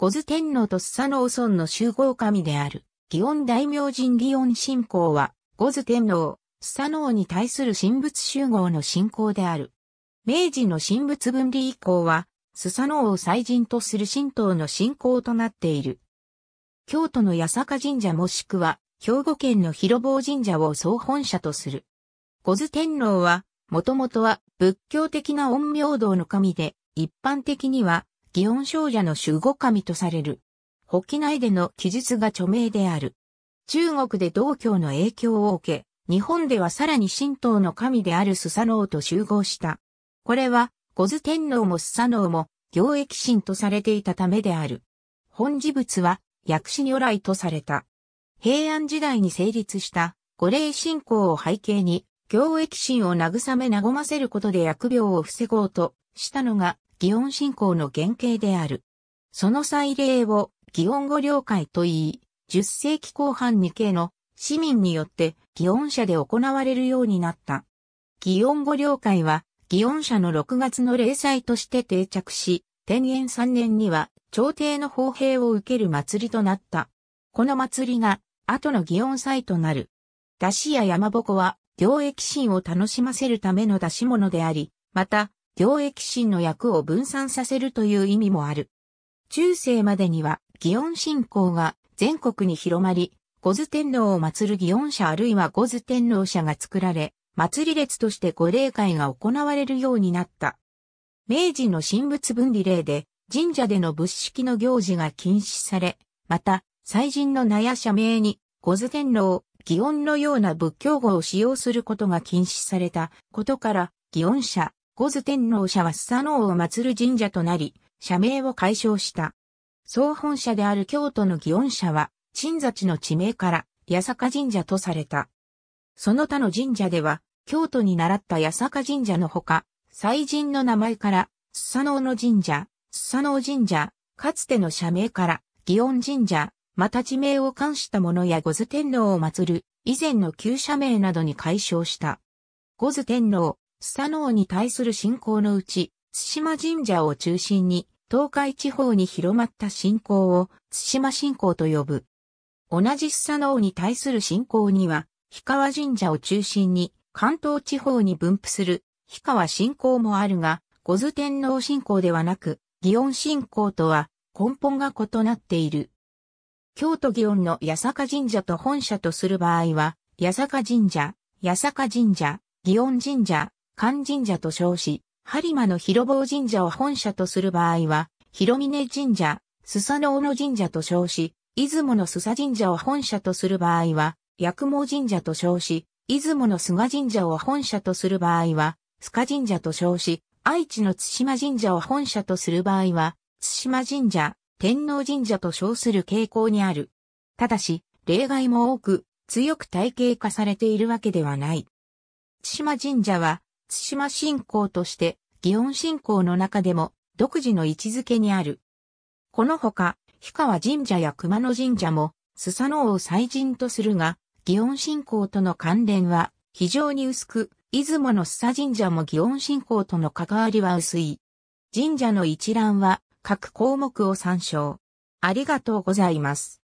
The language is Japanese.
五頭天皇とスサノオ村の集合神である、祇園大明神祇園信仰は、五頭天皇、スサノオに対する神仏集合の信仰である。明治の神仏分離以降は、スサノオを祭神とする神道の信仰となっている。京都の八坂神社もしくは、兵庫県の広坊神社を総本社とする。五頭天皇は、もともとは仏教的な陰陽道の神で、一般的には祇園少女の守護神とされる。北記内での記述が著名である。中国で道教の影響を受け、日本ではさらに神道の神であるスサノオと集合した。これは、五頭天皇もスサノオも、行益神とされていたためである。本事物は、薬師如来とされた。平安時代に成立した、五霊信仰を背景に、行益神を慰め和ませることで薬病を防ごうとしたのが、祇園信仰の原型である。その祭礼を祇園御領会と言い、10世紀後半に系の市民によって祇園社で行われるようになった。祇園御領会は祇園社の6月の例祭として定着し、天元3年には朝廷の砲兵を受ける祭りとなった。この祭りが後の祇園祭となる。出汁や山鉾は行疫心を楽しませるための出し物であり、また行液神の役を分散させるという意味もある。中世までには、祇園信仰が全国に広まり、五頭天皇を祀る祇園社あるいは五頭天皇社が作られ、祭り列として御霊会が行われるようになった。明治の神仏分離令で、神社での仏式の行事が禁止され、また、祭神の名や社名に、五頭天皇、祇園のような仏教語を使用することが禁止されたことから、祇園社、五頭天皇社はスサノオを祀る神社となり、社名を解消した。総本社である京都の祇園社は、鎮座地の地名から、八坂神社とされた。その他の神社では、京都に習った八坂神社のほか、祭神の名前から、スサノオの神社、スサノオ神社、かつての社名から、祇園神社、また地名を冠したものや五頭天皇を祀る、以前の旧社名などに解消した。五頭天皇、スサノオに対する信仰のうち、津島神社を中心に、東海地方に広まった信仰を、津島信仰と呼ぶ。同じスサノオに対する信仰には、氷川神社を中心に、関東地方に分布する、氷川信仰もあるが、五頭天皇信仰ではなく、祇園信仰とは根本が異なっている。京都祇園の八坂神社と本社とする場合は、八坂神社、八坂神社、祇園神社、関神社と称し、播磨の広坊神社を本社とする場合は、広峰神社、須佐ノオ神社と称し、出雲の須佐神社を本社とする場合は、薬毛神社と称し、出雲の菅神社を本社とする場合は、須賀神社と称し、愛知の津島神社を本社とする場合は、津島神社、天皇神社と称する傾向にある。ただし、例外も多く、強く体系化されているわけではない。津島神社は、津島信仰として、祇園信仰の中でも独自の位置づけにある。このほか、氷川神社や熊野神社も、スサノオを祭神とするが、祇園信仰との関連は非常に薄く、出雲の須佐神社も祇園信仰との関わりは薄い。神社の一覧は各項目を参照。ありがとうございます。